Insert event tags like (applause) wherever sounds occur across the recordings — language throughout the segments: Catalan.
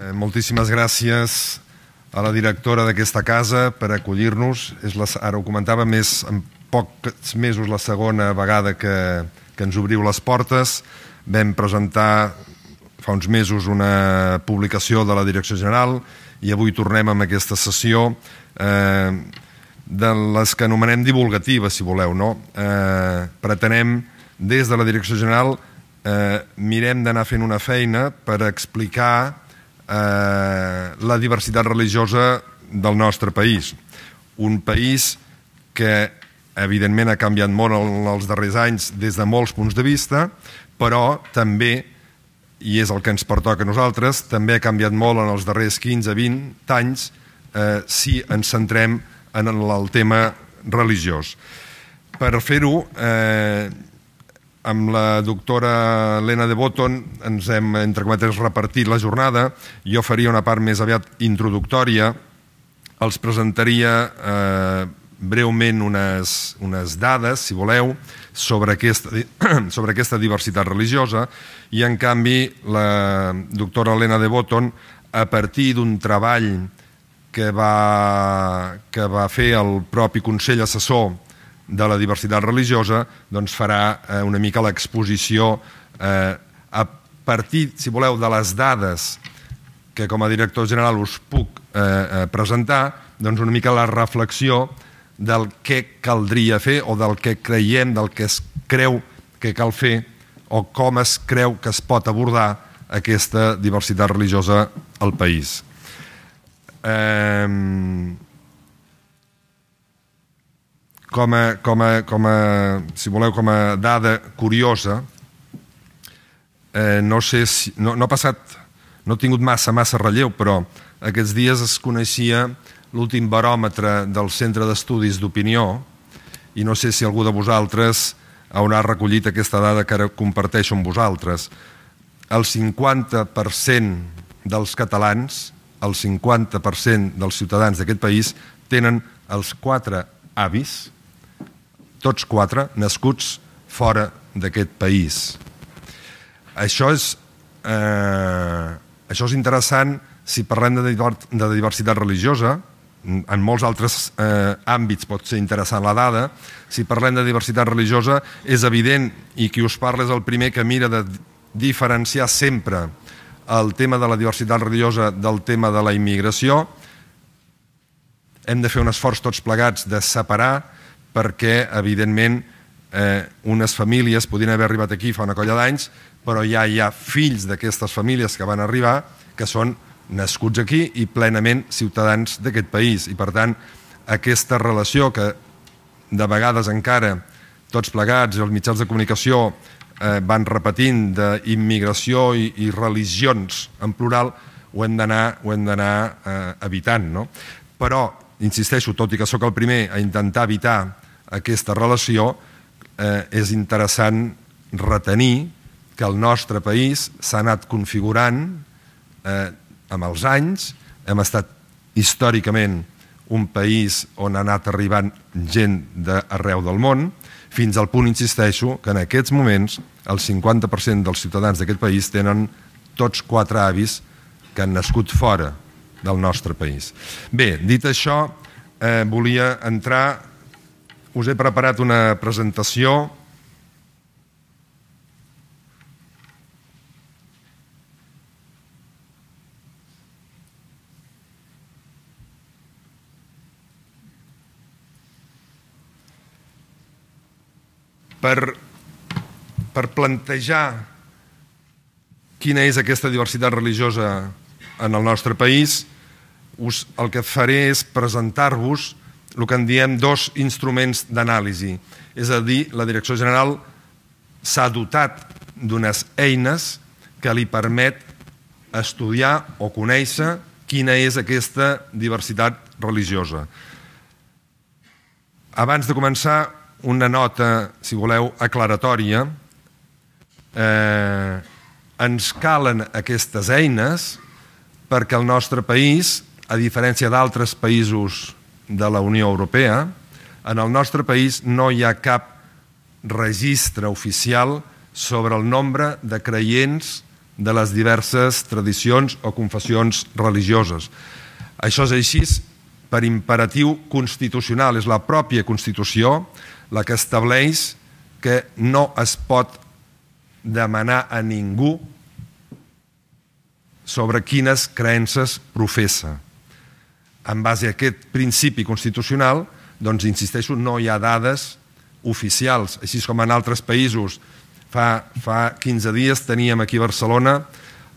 Eh, moltíssimes gràcies a la directora d'aquesta casa per acollir-nos. És la, ara ho comentava, més, en pocs mesos la segona vegada que, que ens obriu les portes. Vam presentar fa uns mesos una publicació de la Direcció General i avui tornem amb aquesta sessió eh, de les que anomenem divulgatives, si voleu. No? Eh, pretenem, des de la Direcció General, eh, mirem d'anar fent una feina per explicar eh, la diversitat religiosa del nostre país. Un país que, evidentment, ha canviat molt en els darrers anys des de molts punts de vista, però també, i és el que ens pertoca a nosaltres, també ha canviat molt en els darrers 15-20 anys eh, si ens centrem en el tema religiós. Per fer-ho, eh, amb la doctora Elena de Botton ens hem, entre cometes, repartit la jornada. Jo faria una part més aviat introductòria. Els presentaria eh, breument unes, unes dades, si voleu, sobre aquesta, (clears throat) sobre aquesta diversitat religiosa i, en canvi, la doctora Elena de Botton, a partir d'un treball que va, que va fer el propi Consell Assessor de la diversitat religiosa doncs farà eh, una mica l'exposició eh, a partir, si voleu, de les dades que com a director general us puc eh, eh presentar, doncs una mica la reflexió del que caldria fer o del que creiem, del que es creu que cal fer o com es creu que es pot abordar aquesta diversitat religiosa al país. Eh, com a, com a, com a, si voleu, com a dada curiosa, eh, no sé si... No, no ha passat... No ha tingut massa, massa relleu, però aquests dies es coneixia l'últim baròmetre del Centre d'Estudis d'Opinió i no sé si algú de vosaltres haurà recollit aquesta dada que ara comparteixo amb vosaltres. El 50% dels catalans, el 50% dels ciutadans d'aquest país tenen els quatre avis tots quatre nascuts fora d'aquest país. Això és, eh, això és interessant si parlem de, de diversitat religiosa, en molts altres eh, àmbits pot ser interessant la dada. Si parlem de diversitat religiosa, és evident, i qui us parla és el primer que mira de diferenciar sempre el tema de la diversitat religiosa del tema de la immigració. Hem de fer un esforç tots plegats de separar perquè, evidentment, eh, unes famílies podien haver arribat aquí fa una colla d'anys, però ja hi ha fills d'aquestes famílies que van arribar que són nascuts aquí i plenament ciutadans d'aquest país. I, per tant, aquesta relació que de vegades encara tots plegats, els mitjans de comunicació eh, van repetint d'immigració i, i religions en plural, ho hem d'anar eh, evitant. No? Però insisteixo, tot i que sóc el primer a intentar evitar aquesta relació, eh, és interessant retenir que el nostre país s'ha anat configurant eh, amb els anys, hem estat històricament un país on ha anat arribant gent d'arreu del món, fins al punt, insisteixo, que en aquests moments el 50% dels ciutadans d'aquest país tenen tots quatre avis que han nascut fora del nostre país. Bé, dit això, eh, volia entrar... Us he preparat una presentació per, per plantejar quina és aquesta diversitat religiosa en el nostre país us, el que faré és presentar-vos el que en diem dos instruments d'anàlisi. És a dir, la Direcció General s'ha dotat d'unes eines que li permet estudiar o conèixer quina és aquesta diversitat religiosa. Abans de començar, una nota, si voleu, aclaratòria. Eh, ens calen aquestes eines perquè el nostre país a diferència d'altres països de la Unió Europea, en el nostre país no hi ha cap registre oficial sobre el nombre de creients de les diverses tradicions o confessions religioses. Això és així per imperatiu constitucional. És la pròpia Constitució la que estableix que no es pot demanar a ningú sobre quines creences professa en base a aquest principi constitucional, doncs, insisteixo, no hi ha dades oficials, així com en altres països. Fa, fa 15 dies teníem aquí a Barcelona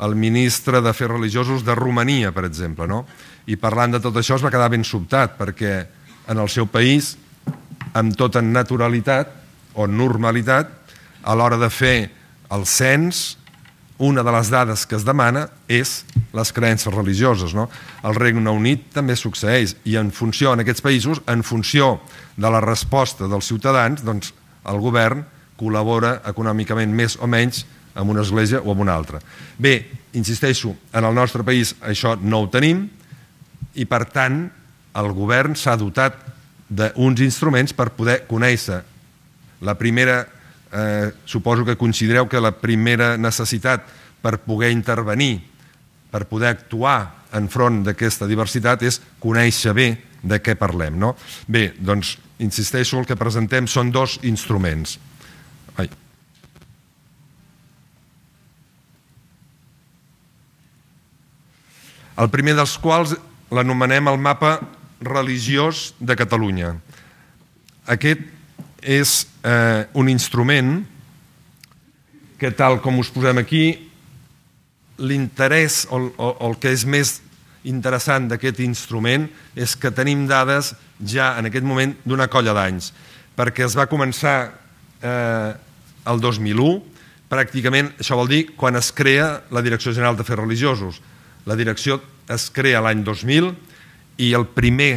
el ministre de d'Afers Religiosos de Romania, per exemple, no? i parlant de tot això es va quedar ben sobtat, perquè en el seu país, amb tota naturalitat o normalitat, a l'hora de fer el cens, una de les dades que es demana és les creences religioses. No? Al Regne Unit també succeeix i en funció, en aquests països, en funció de la resposta dels ciutadans, doncs, el govern col·labora econòmicament més o menys amb una església o amb una altra. Bé, insisteixo, en el nostre país això no ho tenim i, per tant, el govern s'ha dotat d'uns instruments per poder conèixer la primera eh, suposo que considereu que la primera necessitat per poder intervenir, per poder actuar enfront d'aquesta diversitat és conèixer bé de què parlem. No? Bé, doncs, insisteixo, el que presentem són dos instruments. Ai. El primer dels quals l'anomenem el mapa religiós de Catalunya. Aquest és eh, un instrument que tal com us posem aquí, l'interès o, o, o el que és més interessant d'aquest instrument és que tenim dades ja en aquest moment d'una colla d'anys, perquè es va començar eh, el 2001, pràcticament, això vol dir, quan es crea la Direcció General de Fets Religiosos. La direcció es crea l'any 2000 i el primer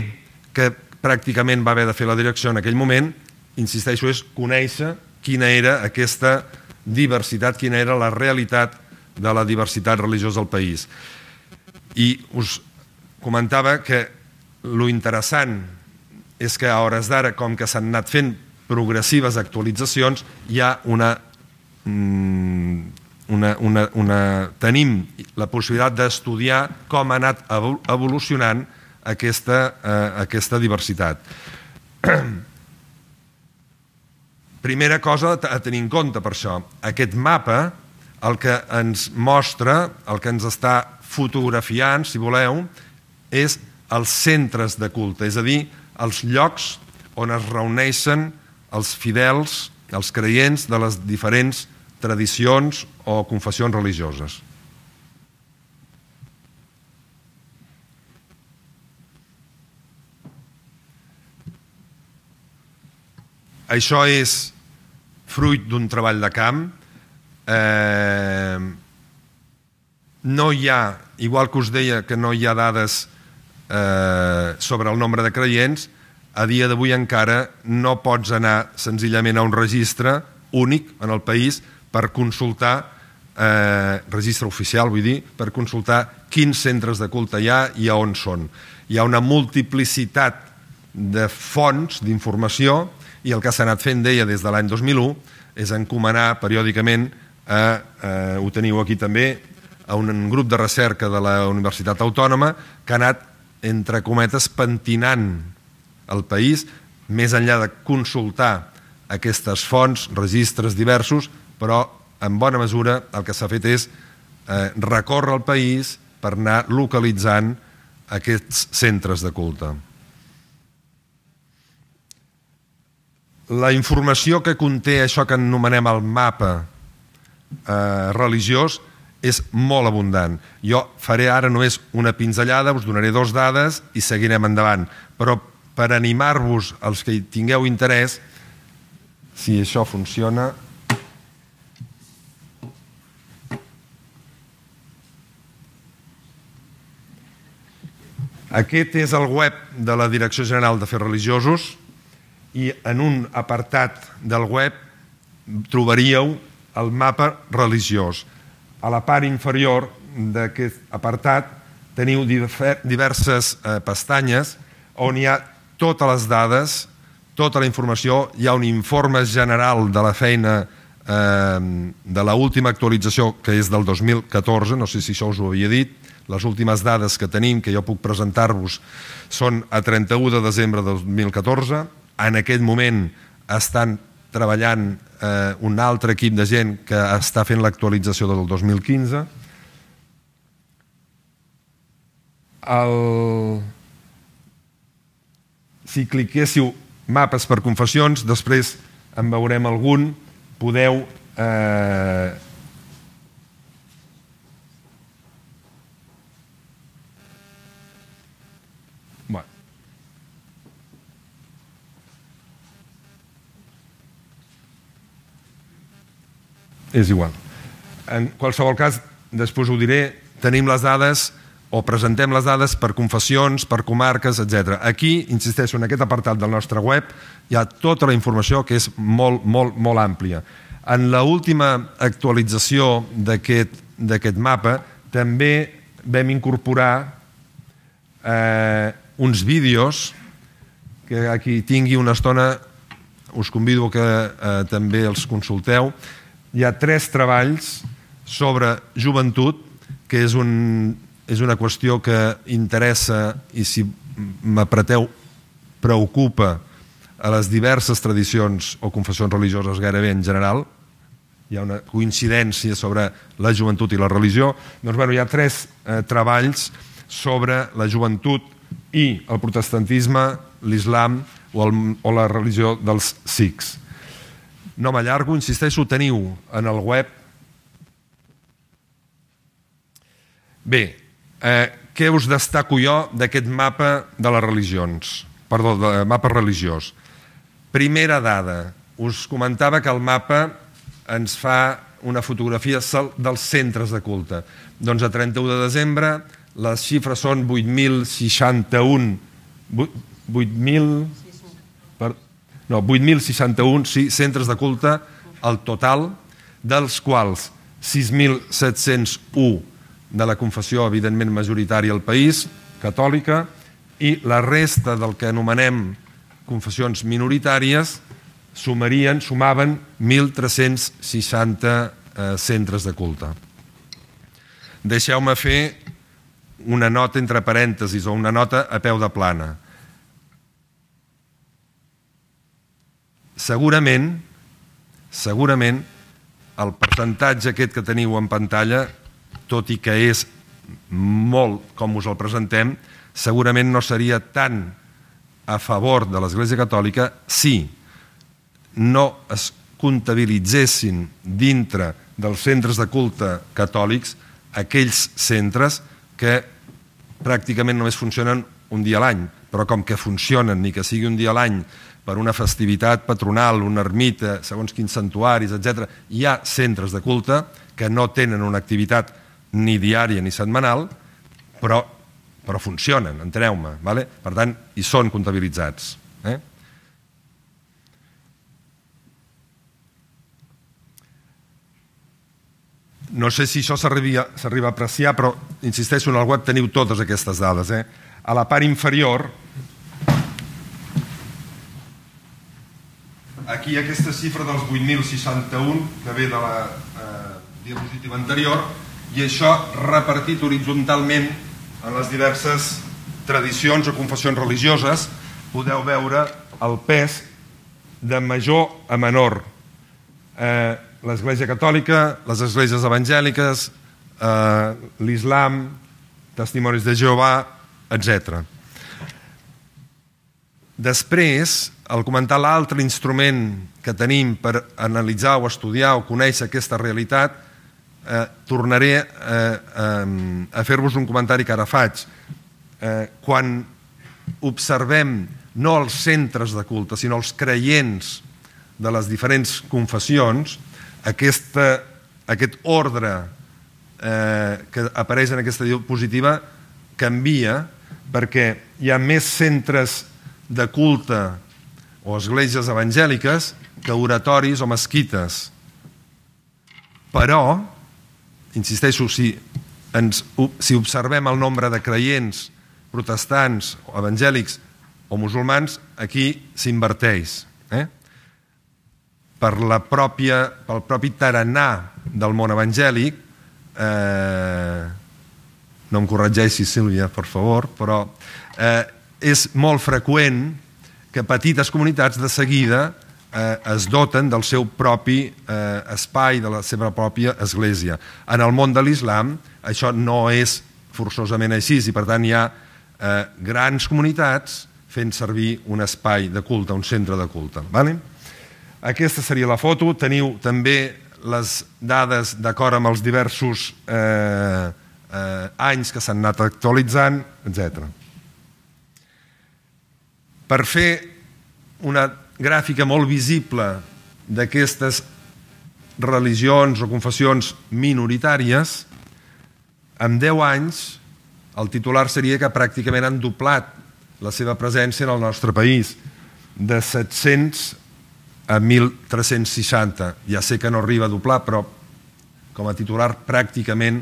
que pràcticament va haver de fer la direcció en aquell moment insisteixo, és conèixer quina era aquesta diversitat, quina era la realitat de la diversitat religiosa al país. I us comentava que lo interessant és que a hores d'ara, com que s'han anat fent progressives actualitzacions, hi ha una, mm, una, una, una tenim la possibilitat d'estudiar com ha anat evolucionant aquesta, eh, aquesta diversitat. (clears throat) Primera cosa a tenir en compte per això. Aquest mapa el que ens mostra, el que ens està fotografiant, si voleu, és els centres de culte, és a dir, els llocs on es reuneixen els fidels, els creients de les diferents tradicions o confessions religioses. Això és fruit d'un treball de camp, eh, no hi ha, igual que us deia que no hi ha dades eh, sobre el nombre de creients, a dia d'avui encara no pots anar senzillament a un registre únic en el país per consultar eh, registre oficial, vull dir, per consultar quins centres de culte hi ha i a on són. Hi ha una multiplicitat de fonts d'informació i el que s'ha anat fent, deia, des de l'any 2001, és encomanar periòdicament, a, a, ho teniu aquí també, a un grup de recerca de la Universitat Autònoma que ha anat, entre cometes, pentinant el país, més enllà de consultar aquestes fonts, registres diversos, però en bona mesura el que s'ha fet és eh, recórrer el país per anar localitzant aquests centres de culte. la informació que conté això que anomenem el mapa eh, religiós és molt abundant. Jo faré ara només una pinzellada, us donaré dues dades i seguirem endavant. Però per animar-vos, els que hi tingueu interès, si això funciona... Aquest és el web de la Direcció General de Fer Religiosos, i en un apartat del web trobaríeu el mapa religiós. A la part inferior d'aquest apartat teniu diverses eh, pestanyes on hi ha totes les dades, tota la informació, hi ha un informe general de la feina eh, de la última actualització, que és del 2014, no sé si això us ho havia dit, les últimes dades que tenim, que jo puc presentar-vos, són a 31 de desembre de 2014, en aquest moment estan treballant eh, un altre equip de gent que està fent l'actualització del 2015. El... Si cliquéssiu mapes per confessions, després en veurem algun, podeu eh, és igual. En qualsevol cas, després ho diré, tenim les dades o presentem les dades per confessions, per comarques, etc. Aquí, insisteixo, en aquest apartat del nostre web hi ha tota la informació que és molt, molt, molt àmplia. En l'última última actualització d'aquest mapa també vam incorporar eh, uns vídeos que aquí tingui una estona us convido que eh, també els consulteu hi ha tres treballs sobre joventut, que és, un, és una qüestió que interessa i si m'apreteu preocupa a les diverses tradicions o confessions religioses gairebé en general, hi ha una coincidència sobre la joventut i la religió, doncs bueno, hi ha tres eh, treballs sobre la joventut i el protestantisme, l'islam o, el, o la religió dels sikhs. No m'allargo, insisteixo, ho teniu en el web. Bé, eh, què us destaco jo d'aquest mapa de les religions? Perdó, de mapa religiós. Primera dada. Us comentava que el mapa ens fa una fotografia dels centres de culte. Doncs a 31 de desembre les xifres són 8.061 8.000 no, 8.061 centres de culte al total, dels quals 6.701 de la confessió evidentment majoritària al país, catòlica, i la resta del que anomenem confessions minoritàries sumarien, sumaven 1.360 eh, centres de culte. Deixeu-me fer una nota entre parèntesis o una nota a peu de plana. segurament, segurament, el percentatge aquest que teniu en pantalla, tot i que és molt com us el presentem, segurament no seria tan a favor de l'Església Catòlica si no es comptabilitzessin dintre dels centres de culte catòlics aquells centres que pràcticament només funcionen un dia a l'any, però com que funcionen, ni que sigui un dia a l'any, per una festivitat patronal, una ermita, segons quins santuaris, etc. Hi ha centres de culte que no tenen una activitat ni diària ni setmanal, però, però funcionen, enteneu-me. Vale? Per tant, hi són comptabilitzats. Eh? No sé si això s'arriba a apreciar, però insisteixo, en el web teniu totes aquestes dades. Eh? A la part inferior Aquí aquesta xifra dels 8.061 que ve de la eh, diapositiva anterior i això repartit horitzontalment en les diverses tradicions o confessions religioses podeu veure el pes de major a menor. Eh, L'Església Catòlica, les esglésies evangèliques, eh, l'Islam, testimonis de Jehovà, etc. Després, al comentar l'altre instrument que tenim per analitzar o estudiar o conèixer aquesta realitat, eh, tornaré eh, eh, a fer-vos un comentari que ara faig. Eh, quan observem no els centres de culte, sinó els creients de les diferents confessions, aquesta, aquest ordre eh, que apareix en aquesta diapositiva canvia perquè hi ha més centres de culte o esglésies evangèliques que oratoris o mesquites. Però, insisteixo, si, ens, si observem el nombre de creients protestants, o evangèlics o musulmans, aquí s'inverteix. Eh? Per la pròpia, pel propi taranà del món evangèlic, eh, no em corregeixi Sílvia, per favor, però eh, és molt freqüent que petites comunitats de seguida eh, es doten del seu propi eh, espai, de la seva pròpia església. En el món de l'islam això no és forçosament així i per tant hi ha eh, grans comunitats fent servir un espai de culte, un centre de culte. Vale? Aquesta seria la foto. Teniu també les dades d'acord amb els diversos eh, eh, anys que s'han anat actualitzant, etcètera per fer una gràfica molt visible d'aquestes religions o confessions minoritàries, en 10 anys el titular seria que pràcticament han doblat la seva presència en el nostre país, de 700 a 1.360. Ja sé que no arriba a doblar, però com a titular pràcticament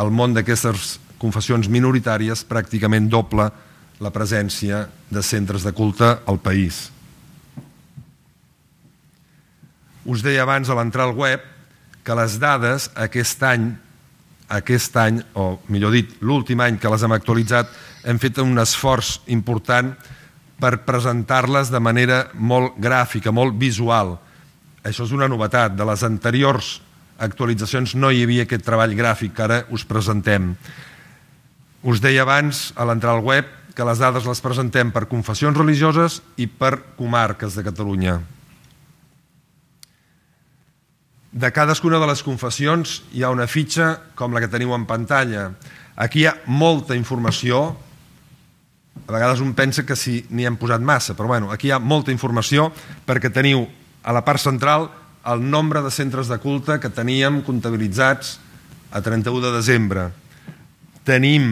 el món d'aquestes confessions minoritàries pràcticament doble la presència de centres de culte al país. Us deia abans a l'entrar al web que les dades aquest any, aquest any, o millor dit, l'últim any que les hem actualitzat, hem fet un esforç important per presentar-les de manera molt gràfica, molt visual. Això és una novetat. De les anteriors actualitzacions no hi havia aquest treball gràfic que ara us presentem. Us deia abans, a l'entrar al web, que les dades les presentem per confessions religioses i per comarques de Catalunya. De cadascuna de les confessions hi ha una fitxa com la que teniu en pantalla. Aquí hi ha molta informació, a vegades un pensa que si n'hi hem posat massa, però bueno, aquí hi ha molta informació perquè teniu a la part central el nombre de centres de culte que teníem comptabilitzats a 31 de desembre. Tenim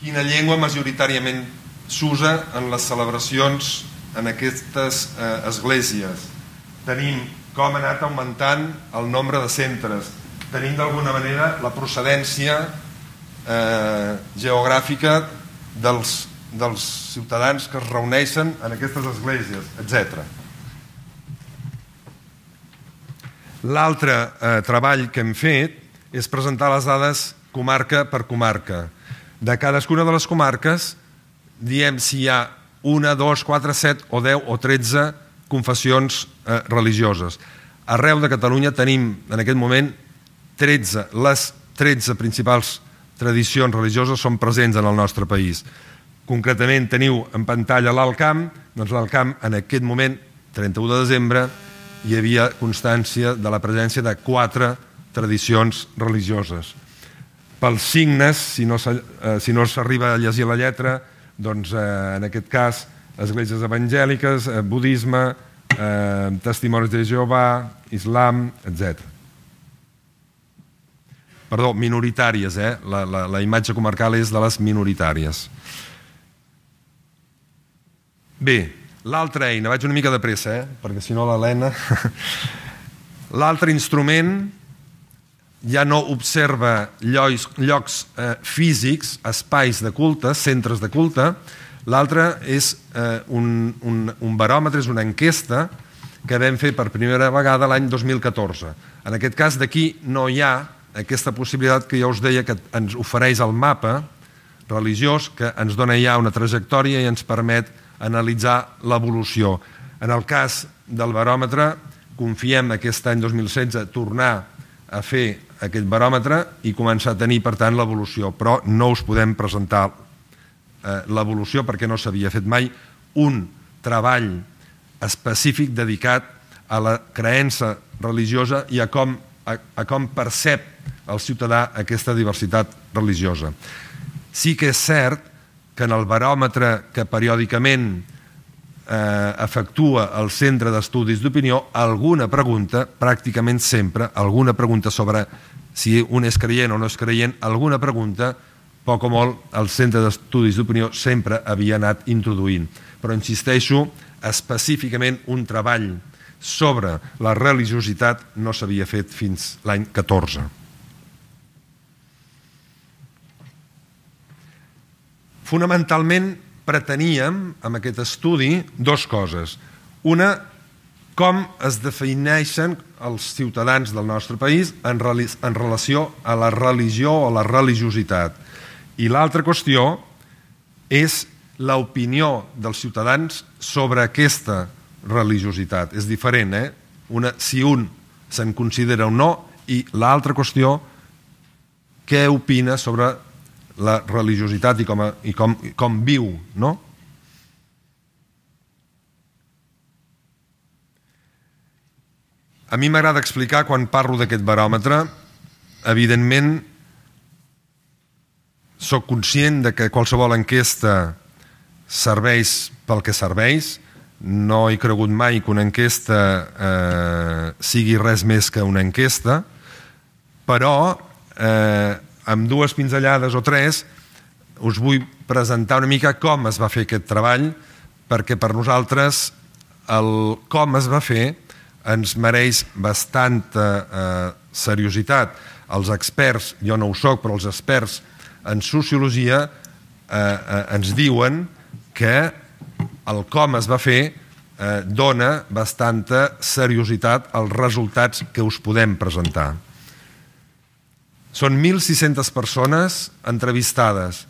quina llengua majoritàriament s'usa en les celebracions en aquestes eh, esglésies. Tenim com ha anat augmentant el nombre de centres. Tenim d'alguna manera la procedència eh, geogràfica dels, dels ciutadans que es reuneixen en aquestes esglésies, etc. L'altre eh, treball que hem fet és presentar les dades comarca per comarca de cadascuna de les comarques, diem si hi ha una, dos, quatre, set o deu o tretze confessions eh, religioses. Arreu de Catalunya tenim en aquest moment 13, les 13 principals tradicions religioses són presents en el nostre país. Concretament teniu en pantalla l'Alt Camp, doncs l'Alt Camp en aquest moment, 31 de desembre, hi havia constància de la presència de quatre tradicions religioses pels signes, eh, si no s'arriba a llegir la lletra, doncs eh, en aquest cas esglésies evangèliques, eh, budisme, eh, testimonis de Jehovà, islam, etc. Perdó, minoritàries, eh? La, la, la imatge comarcal és de les minoritàries. Bé, l'altra eina, vaig una mica de pressa, eh? perquè si no l'Helena... (laughs) L'altre instrument ja no observa llocs, llocs eh, físics, espais de culte, centres de culte, l'altre és eh, un, un, un baròmetre, és una enquesta que vam fer per primera vegada l'any 2014. En aquest cas, d'aquí no hi ha aquesta possibilitat que ja us deia que ens ofereix el mapa religiós, que ens dona ja una trajectòria i ens permet analitzar l'evolució. En el cas del baròmetre, confiem aquest any 2016 tornar a fer aquest baròmetre i començar a tenir, per tant, l'evolució. Però no us podem presentar eh, l'evolució perquè no s'havia fet mai un treball específic dedicat a la creença religiosa i a com, a, a com percep el ciutadà aquesta diversitat religiosa. Sí que és cert que en el baròmetre que periòdicament eh, efectua el Centre d'Estudis d'Opinió alguna pregunta, pràcticament sempre, alguna pregunta sobre si un és creient o no és creient, alguna pregunta, poc o molt, el Centre d'Estudis d'Opinió sempre havia anat introduint. Però insisteixo, específicament un treball sobre la religiositat no s'havia fet fins l'any 14. Fonamentalment, preteníem amb aquest estudi dues coses. Una, com es defineixen els ciutadans del nostre país en, en relació a la religió o a la religiositat. I l'altra qüestió és l'opinió dels ciutadans sobre aquesta religiositat. És diferent, eh? Una, si un se'n considera o no, i l'altra qüestió, què opina sobre la religiositat i com, a, i com, i com viu, no? A mi m'agrada explicar, quan parlo d'aquest baròmetre, evidentment, sóc conscient de que qualsevol enquesta serveix pel que serveix, no he cregut mai que una enquesta eh, sigui res més que una enquesta, però eh, amb dues pinzellades o tres us vull presentar una mica com es va fer aquest treball, perquè per nosaltres el com es va fer ens mereix bastanta eh, seriositat. Els experts, jo no ho soc, però els experts en sociologia eh, eh, ens diuen que el com es va fer eh, dona bastanta seriositat als resultats que us podem presentar. Són 1.600 persones entrevistades,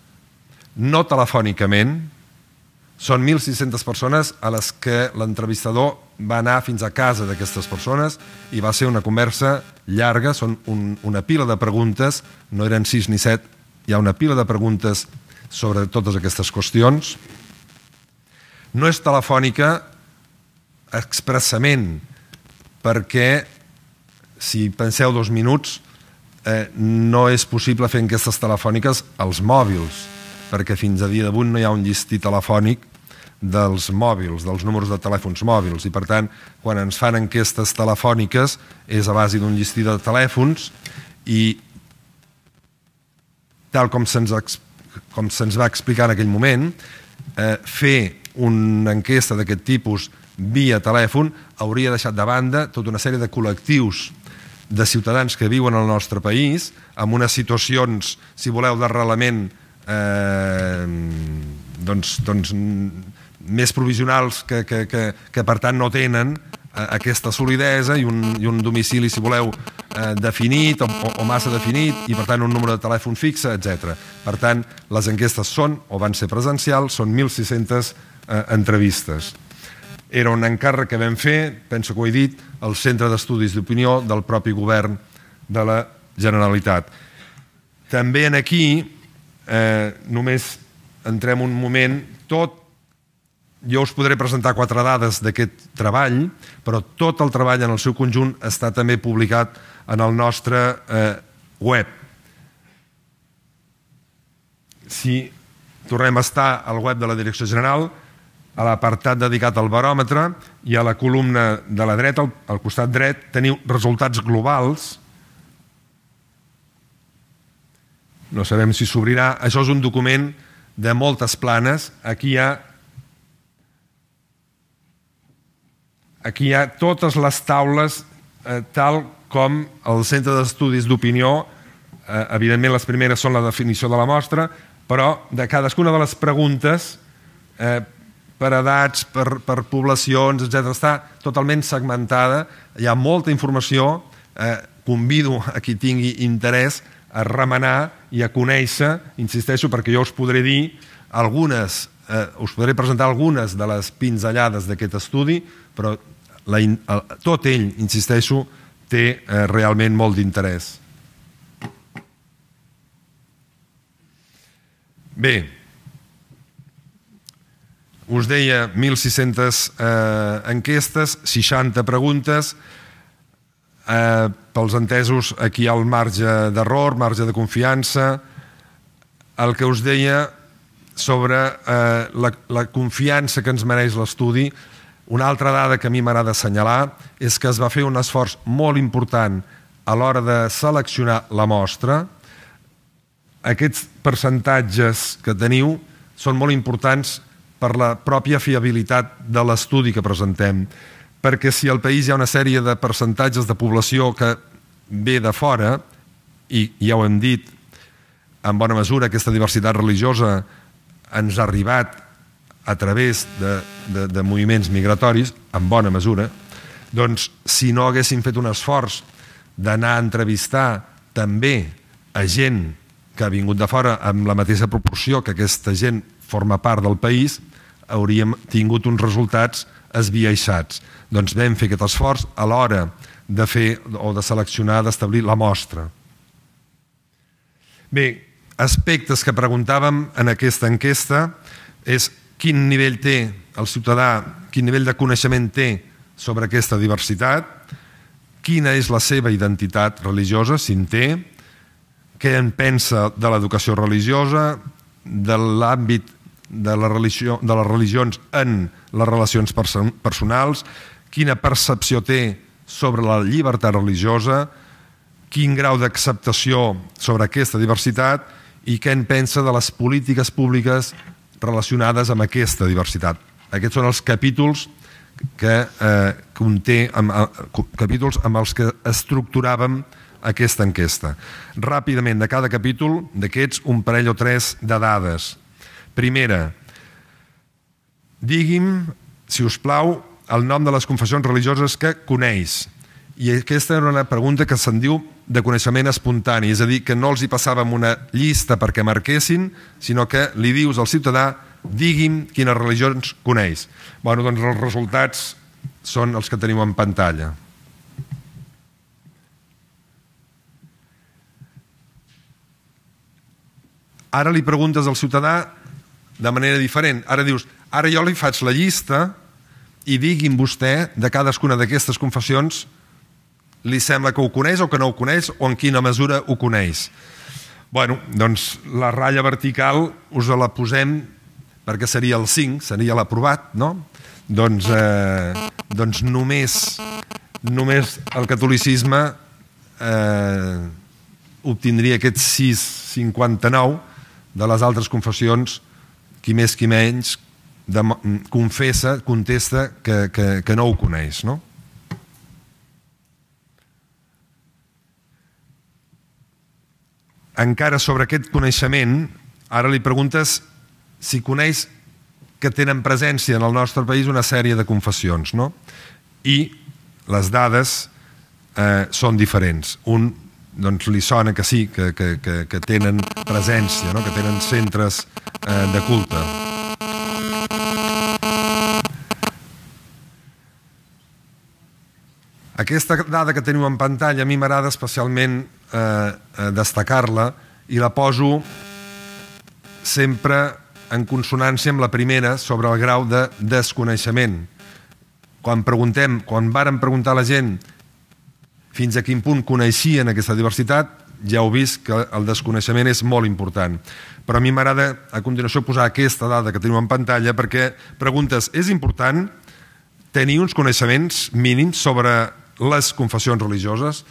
no telefònicament, són 1.600 persones a les que l'entrevistador va anar fins a casa d'aquestes persones i va ser una conversa llarga, són un, una pila de preguntes, no eren 6 ni 7, hi ha una pila de preguntes sobre totes aquestes qüestions. No és telefònica expressament perquè si penseu dos minuts eh, no és possible fer enquestes telefòniques als mòbils, perquè fins a dia d'avui no hi ha un llistí telefònic dels mòbils, dels números de telèfons mòbils, i per tant, quan ens fan enquestes telefòniques és a base d'un llistí de telèfons i tal com se'ns com se'ns va explicar en aquell moment, eh, fer una enquesta d'aquest tipus via telèfon hauria deixat de banda tota una sèrie de col·lectius eh, de ciutadans que viuen al nostre país amb unes situacions, si voleu, d'arrelament eh, doncs, doncs, més provisionals que, que, que, que per tant no tenen eh, aquesta solidesa i un, i un domicili, si voleu, eh, definit o, o massa definit i, per tant, un número de telèfon fixe, etc. Per tant, les enquestes són o van ser presencials, són 1.600 eh, entrevistes. Era un encàrrec que vam fer, penso que ho he dit, al Centre d'Estudis d'Opinió del propi govern de la Generalitat. També en aquí, eh, només entrem un moment, tot, jo us podré presentar quatre dades d'aquest treball, però tot el treball en el seu conjunt està també publicat en el nostre eh, web. Si tornem a estar al web de la Direcció General, a l'apartat dedicat al baròmetre i a la columna de la dreta, al, al costat dret, teniu resultats globals. No sabem si s'obrirà. Això és un document de moltes planes. Aquí hi ha aquí hi ha totes les taules eh, tal com el Centre d'Estudis d'Opinió, eh, evidentment les primeres són la definició de la mostra, però de cadascuna de les preguntes eh, per edats, per, per poblacions, etc. Està totalment segmentada, hi ha molta informació, eh, convido a qui tingui interès a remenar i a conèixer, insisteixo, perquè jo us podré dir algunes, eh, us podré presentar algunes de les pinzellades d'aquest estudi, però la, el, tot ell, insisteixo, té eh, realment molt d'interès. Bé, us deia 1.600 eh, enquestes, 60 preguntes, eh, pels entesos aquí hi ha el marge d'error, marge de confiança, el que us deia sobre eh, la, la confiança que ens mereix l'estudi, una altra dada que a mi m'agrada assenyalar és que es va fer un esforç molt important a l'hora de seleccionar la mostra. Aquests percentatges que teniu són molt importants per la pròpia fiabilitat de l'estudi que presentem, perquè si al país hi ha una sèrie de percentatges de població que ve de fora, i ja ho hem dit, en bona mesura aquesta diversitat religiosa ens ha arribat a través de, de, de moviments migratoris, en bona mesura, doncs si no haguéssim fet un esforç d'anar a entrevistar també a gent que ha vingut de fora amb la mateixa proporció que aquesta gent forma part del país, hauríem tingut uns resultats esbiaixats. Doncs vam fer aquest esforç a l'hora de fer o de seleccionar, d'establir la mostra. Bé, aspectes que preguntàvem en aquesta enquesta és quin nivell té el ciutadà, quin nivell de coneixement té sobre aquesta diversitat, quina és la seva identitat religiosa, si en té, què en pensa de l'educació religiosa, de l'àmbit de, la religió, de les religions en les relacions perso personals, quina percepció té sobre la llibertat religiosa, quin grau d'acceptació sobre aquesta diversitat i què en pensa de les polítiques públiques relacionades amb aquesta diversitat. Aquests són els capítols que eh, conté amb, eh, capítols amb els que estructuràvem aquesta enquesta. Ràpidament, de cada capítol, d'aquests, un parell o tres de dades Primera, digui'm, si us plau, el nom de les confessions religioses que coneix. I aquesta era una pregunta que se'n diu de coneixement espontani, és a dir, que no els hi passàvem una llista perquè marquessin, sinó que li dius al ciutadà digui'm quines religions coneix. bueno, doncs els resultats són els que teniu en pantalla. Ara li preguntes al ciutadà de manera diferent. Ara dius, ara jo li faig la llista i digui'm vostè de cadascuna d'aquestes confessions li sembla que ho coneix o que no ho coneix o en quina mesura ho coneix. bueno, doncs la ratlla vertical us la posem perquè seria el 5, seria l'aprovat, no? Doncs, eh, doncs només, només el catolicisme eh, obtindria aquest 6,59 de les altres confessions qui més qui menys de, confessa, contesta que, que, que no ho coneix, no? Encara sobre aquest coneixement, ara li preguntes si coneix que tenen presència en el nostre país una sèrie de confessions, no? I les dades eh, són diferents. Un doncs li sona que sí, que, que, que, que tenen presència, no? que tenen centres eh, de culte. Aquesta dada que teniu en pantalla a mi m'agrada especialment eh, eh destacar-la i la poso sempre en consonància amb la primera sobre el grau de desconeixement. Quan preguntem, quan varen preguntar a la gent fins a quin punt coneixien aquesta diversitat, ja heu vist que el desconeixement és molt important. Però a mi m'agrada a continuació posar aquesta dada que tenim en pantalla perquè preguntes, és important tenir uns coneixements mínims sobre les confessions religioses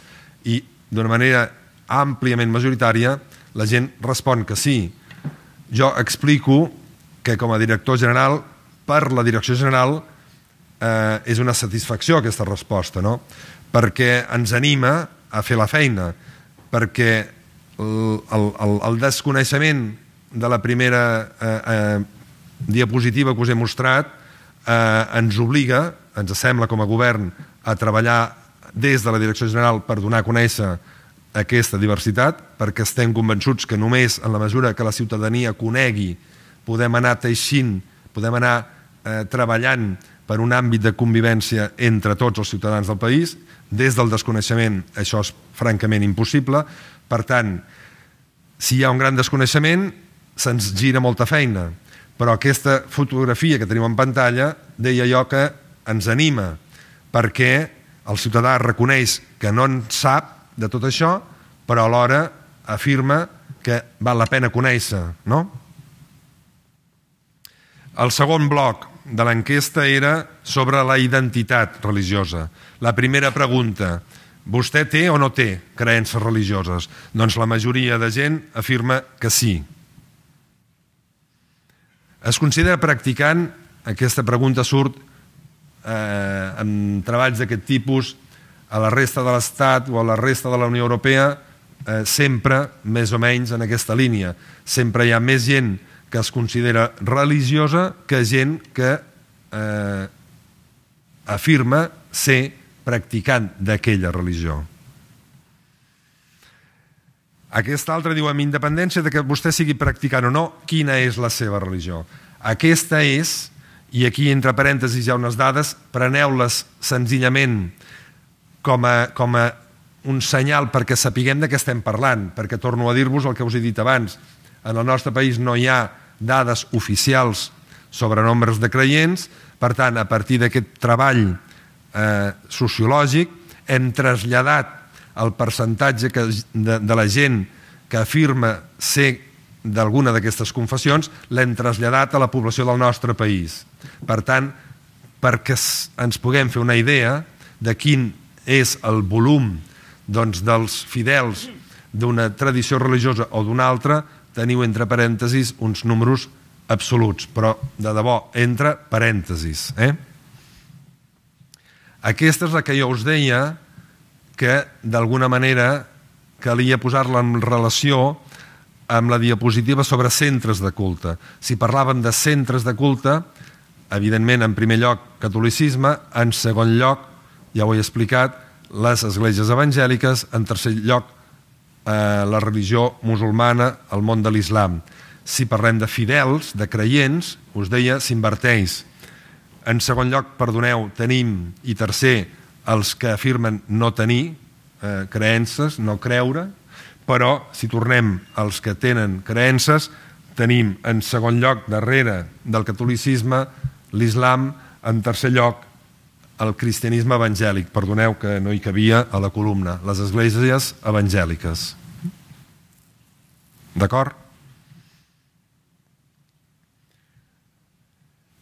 i d'una manera àmpliament majoritària la gent respon que sí. Jo explico que com a director general, per la direcció general, eh, és una satisfacció aquesta resposta, no? perquè ens anima a fer la feina, perquè el, el, el desconeixement de la primera eh, eh, diapositiva que us he mostrat eh, ens obliga, ens sembla com a govern, a treballar des de la Direcció General per donar a conèixer aquesta diversitat, perquè estem convençuts que només en la mesura que la ciutadania conegui podem anar teixint, podem anar eh, treballant per un àmbit de convivència entre tots els ciutadans del país des del desconeixement això és francament impossible, per tant, si hi ha un gran desconeixement, se'ns gira molta feina. Però aquesta fotografia que tenim en pantalla, deia jo que ens anima, perquè el ciutadà reconeix que no en sap de tot això, però alhora afirma que val la pena conèixer, no? El segon bloc, de l'enquesta era sobre la identitat religiosa. La primera pregunta, vostè té o no té creences religioses? Doncs la majoria de gent afirma que sí. Es considera practicant, aquesta pregunta surt eh, en treballs d'aquest tipus a la resta de l'Estat o a la resta de la Unió Europea, eh, sempre més o menys en aquesta línia. Sempre hi ha més gent que es considera religiosa que gent que eh, afirma ser practicant d'aquella religió. Aquesta altra diu, amb independència de que vostè sigui practicant o no, quina és la seva religió? Aquesta és, i aquí entre parèntesis hi ha unes dades, preneu-les senzillament com a, com a un senyal perquè sapiguem de què estem parlant, perquè torno a dir-vos el que us he dit abans, en el nostre país no hi ha dades oficials sobre nombres de creients, per tant, a partir d'aquest treball eh, sociològic hem traslladat el percentatge que, de, de la gent que afirma ser d'alguna d'aquestes confessions, l'hem traslladat a la població del nostre país. Per tant, perquè ens puguem fer una idea de quin és el volum doncs, dels fidels d'una tradició religiosa o d'una altra, teniu entre parèntesis uns números absoluts, però de debò, entre parèntesis. Eh? Aquesta és la que jo us deia que d'alguna manera calia posar-la en relació amb la diapositiva sobre centres de culte. Si parlàvem de centres de culte, evidentment, en primer lloc, catolicisme, en segon lloc, ja ho he explicat, les esglésies evangèliques, en tercer lloc, Eh, la religió musulmana al món de l'islam. Si parlem de fidels, de creients, us deia, s'inverteix. En segon lloc, perdoneu, tenim, i tercer, els que afirmen no tenir eh, creences, no creure, però si tornem als que tenen creences, tenim en segon lloc, darrere del catolicisme, l'islam, en tercer lloc, el cristianisme evangèlic, perdoneu que no hi cabia a la columna, les esglésies evangèliques. D'acord?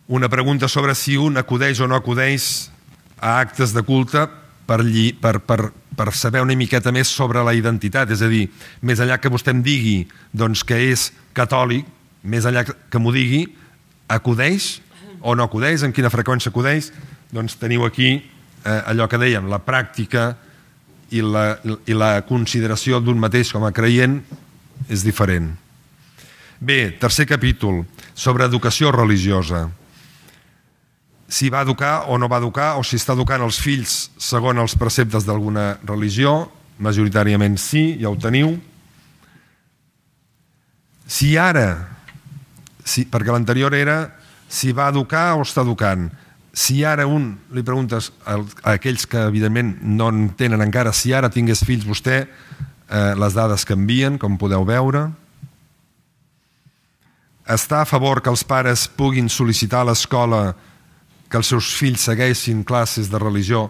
Una pregunta sobre si un acudeix o no acudeix a actes de culte per, lli, per, per, per saber una miqueta més sobre la identitat. És a dir, més enllà que vostè em digui doncs, que és catòlic, més enllà que m'ho digui, acudeix o no acudeix, en quina freqüència acudeix, doncs teniu aquí eh, allò que dèiem, la pràctica i la, i la consideració d'un mateix com a creient és diferent. Bé, tercer capítol, sobre educació religiosa. Si va educar o no va educar, o si està educant els fills segons els preceptes d'alguna religió, majoritàriament sí, ja ho teniu. Si ara, si, perquè l'anterior era si va educar o està educant, si ara un, li preguntes a aquells que evidentment no en tenen encara, si ara tingués fills vostè, eh, les dades canvien, com podeu veure. Està a favor que els pares puguin sol·licitar a l'escola que els seus fills segueixin classes de religió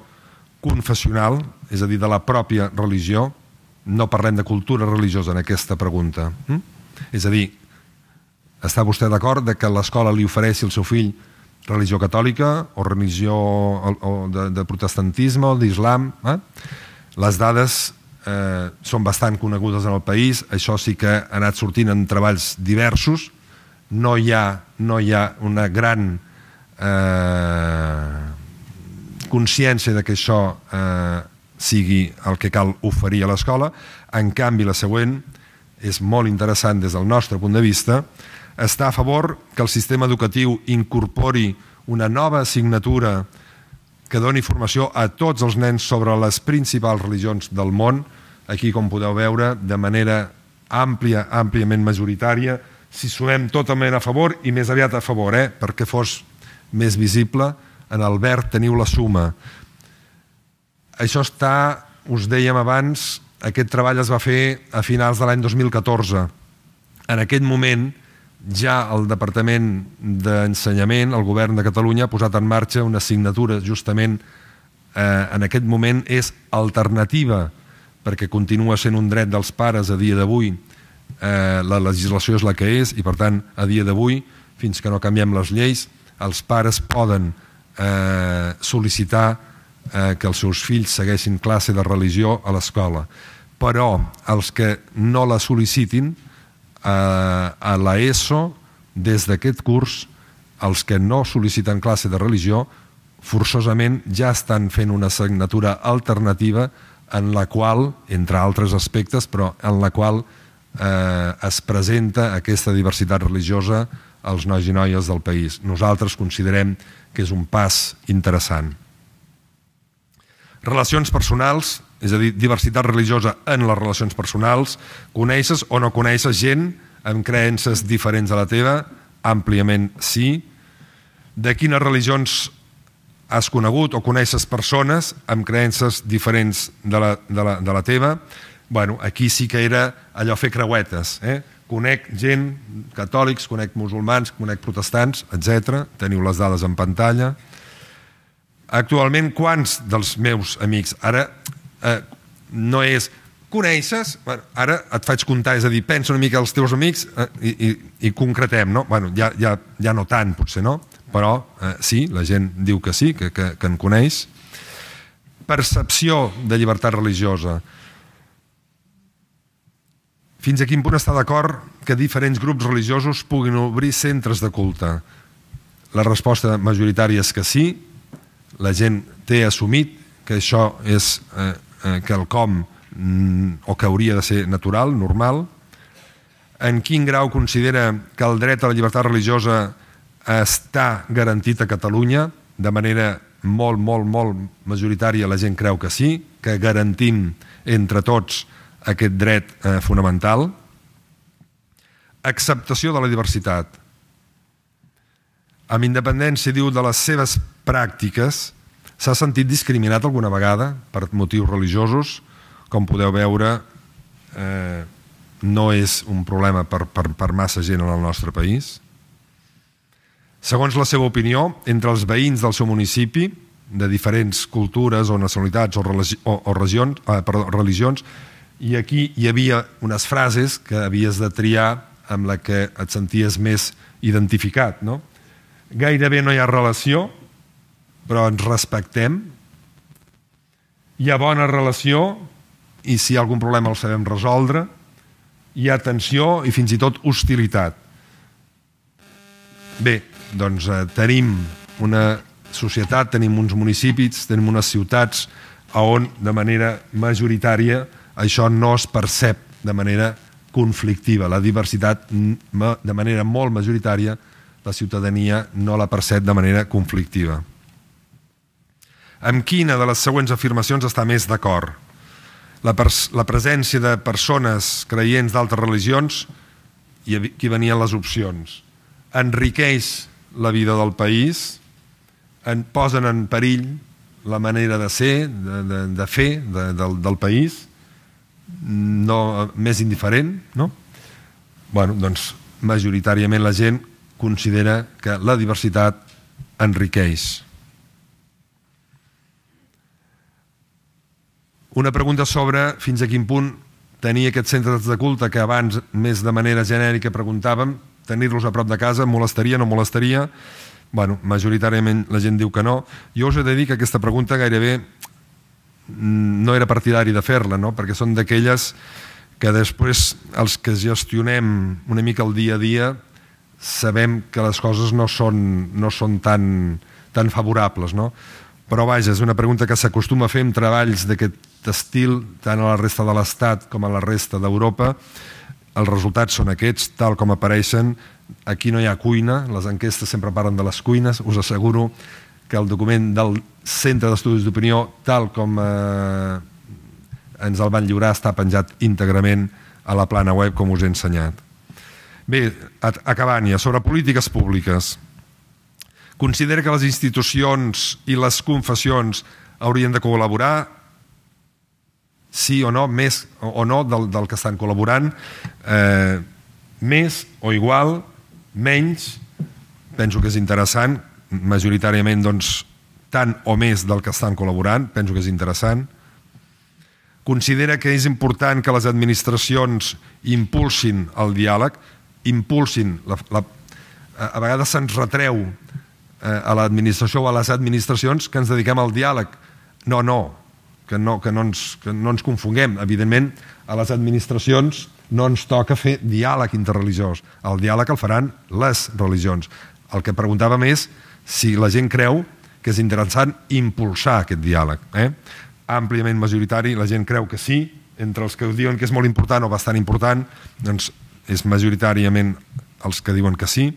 confessional, és a dir, de la pròpia religió, no parlem de cultura religiosa en aquesta pregunta. Hm? És a dir, està vostè d'acord que l'escola li ofereixi al seu fill religió catòlica o religió o, o de, de protestantisme o d'islam. Eh? Les dades eh, són bastant conegudes en el país, això sí que ha anat sortint en treballs diversos, no hi ha, no hi ha una gran eh, consciència de que això eh, sigui el que cal oferir a l'escola. En canvi, la següent és molt interessant des del nostre punt de vista, eh, està a favor que el sistema educatiu incorpori una nova assignatura que doni formació a tots els nens sobre les principals religions del món, aquí com podeu veure de manera àmplia, àmpliament majoritària, si sumem totalment a favor i més aviat a favor, eh, perquè fos més visible, en el verd teniu la suma. Això està, us dèiem abans, aquest treball es va fer a finals de l'any 2014. En aquest moment, ja el Departament d'Ensenyament, el Govern de Catalunya, ha posat en marxa una assignatura justament eh, en aquest moment és alternativa perquè continua sent un dret dels pares a dia d'avui. Eh, la legislació és la que és i, per tant, a dia d'avui, fins que no canviem les lleis, els pares poden eh, sol·licitar eh, que els seus fills segueixin classe de religió a l'escola. Però els que no la sol·licitin, a, a l'ESO des d'aquest curs els que no sol·liciten classe de religió forçosament ja estan fent una assignatura alternativa en la qual, entre altres aspectes, però en la qual eh, es presenta aquesta diversitat religiosa als nois i noies del país. Nosaltres considerem que és un pas interessant. Relacions personals, és a dir, diversitat religiosa en les relacions personals, coneixes o no coneixes gent amb creences diferents a la teva, àmpliament sí, de quines religions has conegut o coneixes persones amb creences diferents de la, de la, de la teva, bueno, aquí sí que era allò fer creuetes, eh? conec gent, catòlics, conec musulmans, conec protestants, etc. Teniu les dades en pantalla. Actualment, quants dels meus amics... Ara, eh, no és coneixes, bueno, ara et faig comptar, és a dir, pensa una mica els teus amics eh, i, i, i concretem, no? Bueno, ja, ja, ja no tant, potser no, però eh, sí, la gent diu que sí, que, que, que en coneix. Percepció de llibertat religiosa. Fins a quin punt està d'acord que diferents grups religiosos puguin obrir centres de culte? La resposta majoritària és que sí, la gent té assumit que això és eh, Eh, quelcom que el com mm, o que hauria de ser natural, normal, en quin grau considera que el dret a la llibertat religiosa està garantit a Catalunya, de manera molt, molt, molt majoritària la gent creu que sí, que garantim entre tots aquest dret eh, fonamental. Acceptació de la diversitat. Amb independència, diu, de les seves pràctiques, S'ha sentit discriminat alguna vegada per motius religiosos? Com podeu veure, eh, no és un problema per, per, massa gent en el nostre país. Segons la seva opinió, entre els veïns del seu municipi, de diferents cultures o nacionalitats o, o, regions, eh, religions, i aquí hi havia unes frases que havies de triar amb la que et senties més identificat. No? Gairebé no hi ha relació, però ens respectem, hi ha bona relació i si hi ha algun problema el sabem resoldre, hi ha tensió i fins i tot hostilitat. Bé, doncs eh, tenim una societat, tenim uns municipis, tenim unes ciutats on de manera majoritària això no es percep de manera conflictiva. La diversitat de manera molt majoritària la ciutadania no la percep de manera conflictiva. Amb quina de les següents afirmacions està més d'acord? La, la presència de persones creients d'altres religions i aquí venien les opcions. Enriqueix la vida del país, en posen en perill la manera de ser, de, de, de fer de, del, del país, no, més indiferent, no? bueno, doncs, majoritàriament la gent considera que la diversitat enriqueix. Una pregunta sobre fins a quin punt tenir aquests centres de culte que abans més de manera genèrica preguntàvem, tenir-los a prop de casa molestaria o no molestaria? Bueno, majoritàriament la gent diu que no. Jo us he de dir que aquesta pregunta gairebé no era partidari de fer-la, no? perquè són d'aquelles que després els que gestionem una mica el dia a dia sabem que les coses no són, no són tan, tan favorables. No? Però vaja, és una pregunta que s'acostuma a fer en treballs d'aquest d'estil tant a la resta de l'Estat com a la resta d'Europa. Els resultats són aquests, tal com apareixen. Aquí no hi ha cuina, les enquestes sempre parlen de les cuines. Us asseguro que el document del Centre d'Estudis d'Opinió, tal com eh, ens el van lliurar, està penjat íntegrament a la plana web, com us he ensenyat. Bé, acabant ja, sobre polítiques públiques. Considera que les institucions i les confessions haurien de col·laborar sí o no, més o no del, del que estan col·laborant, eh, més o igual, menys, penso que és interessant, majoritàriament doncs, tant o més del que estan col·laborant, penso que és interessant. Considera que és important que les administracions impulsin el diàleg, impulsin, la, la, a vegades se'ns retreu eh, a l'administració o a les administracions que ens dediquem al diàleg. No, no, que no, que, no ens, que no ens confonguem. Evidentment, a les administracions no ens toca fer diàleg interreligiós. El diàleg el faran les religions. El que preguntava més si la gent creu que és interessant impulsar aquest diàleg. Eh? Àmpliament majoritari, la gent creu que sí, entre els que diuen que és molt important o bastant important, doncs és majoritàriament els que diuen que sí.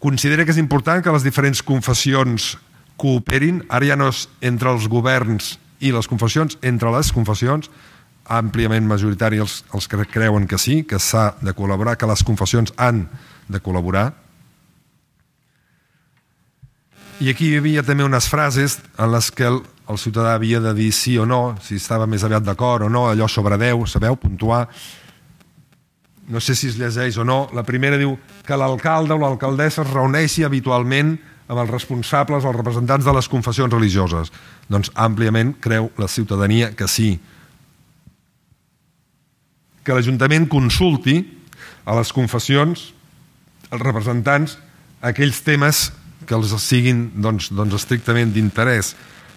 Considera que és important que les diferents confessions cooperin. Ara ja no és entre els governs i les confessions, entre les confessions, àmpliament majoritari els, els que creuen que sí, que s'ha de col·laborar, que les confessions han de col·laborar. I aquí hi havia també unes frases en les que el, el ciutadà havia de dir sí o no, si estava més aviat d'acord o no, allò sobre Déu, sabeu, puntuar. No sé si es llegeix o no. La primera diu que l'alcalde o l'alcaldessa es reuneixi habitualment amb els responsables els representants de les confessions religioses? Doncs àmpliament creu la ciutadania que sí. Que l'Ajuntament consulti a les confessions, els representants, aquells temes que els siguin doncs, doncs estrictament d'interès,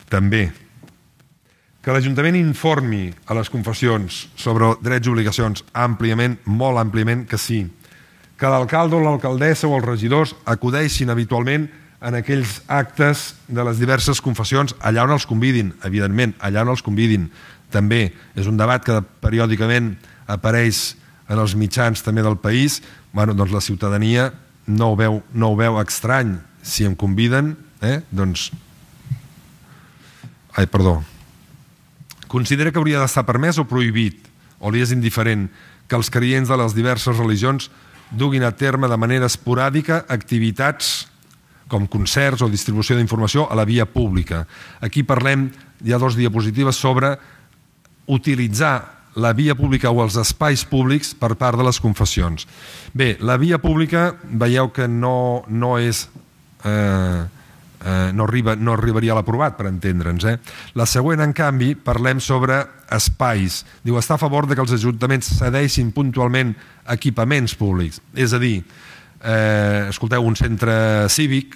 també. Que l'Ajuntament informi a les confessions sobre drets i obligacions àmpliament, molt àmpliament que sí. Que l'alcalde o l'alcaldessa o els regidors acudeixin habitualment a en aquells actes de les diverses confessions, allà on els convidin, evidentment, allà on els convidin. També és un debat que periòdicament apareix en els mitjans també del país, bueno, doncs la ciutadania no ho veu, no ho veu estrany. Si em conviden, eh, doncs... Ai, perdó. Considera que hauria d'estar permès o prohibit, o li és indiferent, que els creients de les diverses religions duguin a terme de manera esporàdica activitats com concerts o distribució d'informació a la via pública. Aquí parlem, hi ha dos diapositives sobre utilitzar la via pública o els espais públics per part de les confessions. Bé, la via pública veieu que no, no és... Eh, eh, no, arriba, no arribaria a l'aprovat, per entendre'ns. Eh? La següent, en canvi, parlem sobre espais. Diu, està a favor de que els ajuntaments cedeixin puntualment equipaments públics. És a dir, eh, escolteu, un centre cívic,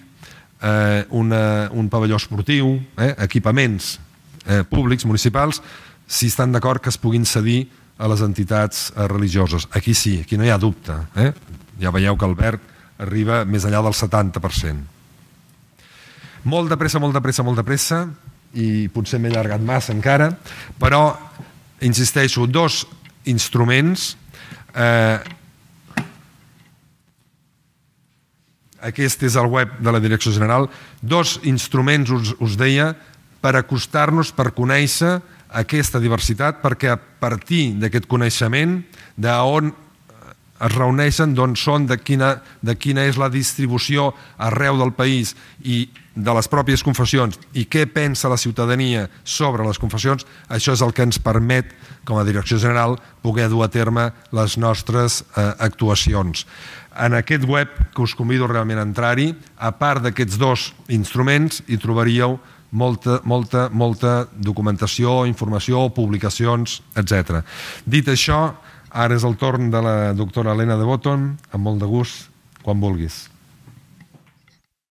eh, una, un pavelló esportiu, eh, equipaments eh, públics, municipals, si estan d'acord que es puguin cedir a les entitats eh, religioses. Aquí sí, aquí no hi ha dubte. Eh? Ja veieu que el verd arriba més enllà del 70%. Molt de pressa, molt de pressa, molt de pressa, i potser m'he allargat massa encara, però, insisteixo, dos instruments eh, Aquest és el web de la Direcció General. Dos instruments, us, us deia, per acostar-nos, per conèixer aquesta diversitat, perquè a partir d'aquest coneixement, d'on eh, es reuneixen, d'on són, de quina, de quina és la distribució arreu del país i de les pròpies confessions i què pensa la ciutadania sobre les confessions, això és el que ens permet, com a direcció general, poder dur a terme les nostres eh, actuacions. En aquest web, que us convido realment a entrar-hi, a part d'aquests dos instruments, hi trobaríeu molta, molta, molta documentació, informació, publicacions, etc. Dit això, ara és el torn de la doctora Helena de Botton, amb molt de gust, quan vulguis.